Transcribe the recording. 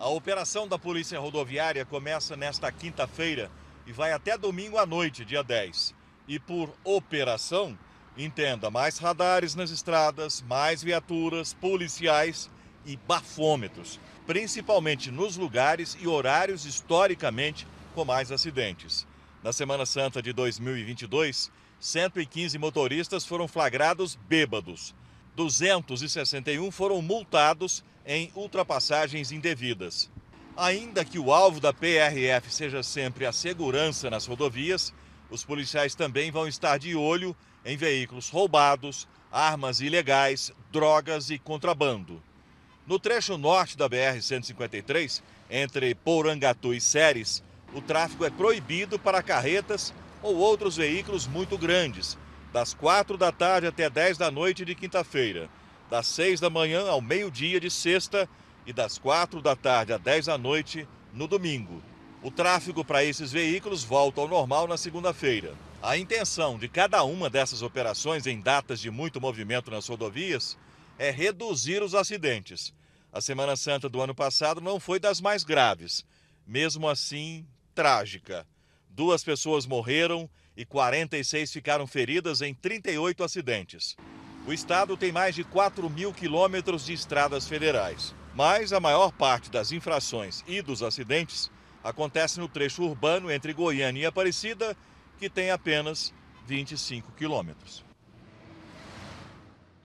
A operação da Polícia Rodoviária começa nesta quinta-feira e vai até domingo à noite, dia 10. E por operação, entenda mais radares nas estradas, mais viaturas, policiais e bafômetros, principalmente nos lugares e horários historicamente com mais acidentes. Na Semana Santa de 2022, 115 motoristas foram flagrados bêbados. 261 foram multados em ultrapassagens indevidas. Ainda que o alvo da PRF seja sempre a segurança nas rodovias, os policiais também vão estar de olho em veículos roubados, armas ilegais, drogas e contrabando. No trecho norte da BR-153, entre Porangatu e Séries, o tráfego é proibido para carretas ou outros veículos muito grandes, das 4 da tarde até 10 da noite de quinta-feira, das 6 da manhã ao meio-dia de sexta e das 4 da tarde a 10 da noite no domingo. O tráfego para esses veículos volta ao normal na segunda-feira. A intenção de cada uma dessas operações em datas de muito movimento nas rodovias é reduzir os acidentes. A Semana Santa do ano passado não foi das mais graves, mesmo assim, trágica. Duas pessoas morreram e 46 ficaram feridas em 38 acidentes. O estado tem mais de 4 mil quilômetros de estradas federais, mas a maior parte das infrações e dos acidentes acontece no trecho urbano entre Goiânia e Aparecida, que tem apenas 25 quilômetros.